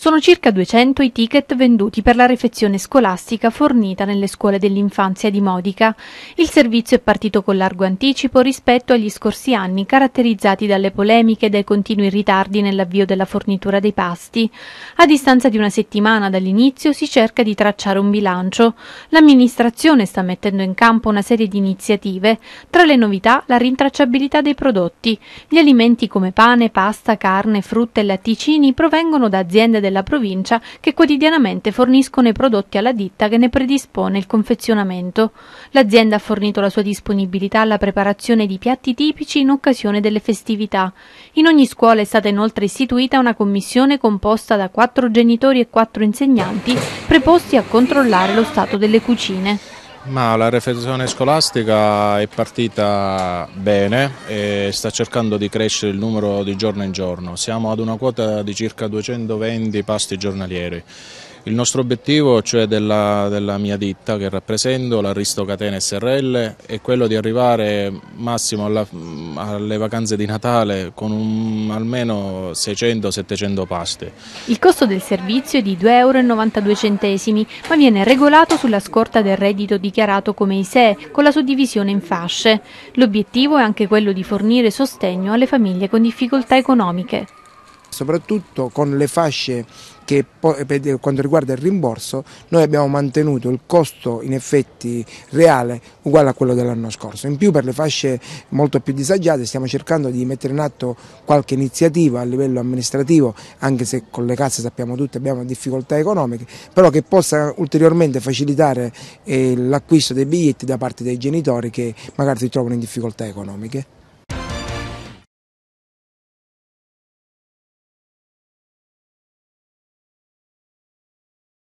Sono circa 200 i ticket venduti per la refezione scolastica fornita nelle scuole dell'infanzia di Modica. Il servizio è partito con largo anticipo rispetto agli scorsi anni caratterizzati dalle polemiche e dai continui ritardi nell'avvio della fornitura dei pasti. A distanza di una settimana dall'inizio si cerca di tracciare un bilancio. L'amministrazione sta mettendo in campo una serie di iniziative, tra le novità la rintracciabilità dei prodotti. Gli alimenti come pane, pasta, carne, frutta e latticini provengono da aziende del della provincia che quotidianamente forniscono i prodotti alla ditta che ne predispone il confezionamento. L'azienda ha fornito la sua disponibilità alla preparazione di piatti tipici in occasione delle festività. In ogni scuola è stata inoltre istituita una commissione composta da quattro genitori e quattro insegnanti preposti a controllare lo stato delle cucine. Ma la refezione scolastica è partita bene e sta cercando di crescere il numero di giorno in giorno. Siamo ad una quota di circa 220 pasti giornalieri. Il nostro obiettivo, cioè della, della mia ditta che rappresento, Catena SRL, è quello di arrivare massimo alla, alle vacanze di Natale con un, almeno 600-700 paste. Il costo del servizio è di 2,92 euro, ma viene regolato sulla scorta del reddito dichiarato come ISEE, con la suddivisione in fasce. L'obiettivo è anche quello di fornire sostegno alle famiglie con difficoltà economiche. Soprattutto con le fasce che per quanto riguarda il rimborso noi abbiamo mantenuto il costo in effetti reale uguale a quello dell'anno scorso. In più per le fasce molto più disagiate stiamo cercando di mettere in atto qualche iniziativa a livello amministrativo, anche se con le casse sappiamo tutti abbiamo difficoltà economiche, però che possa ulteriormente facilitare eh, l'acquisto dei biglietti da parte dei genitori che magari si trovano in difficoltà economiche.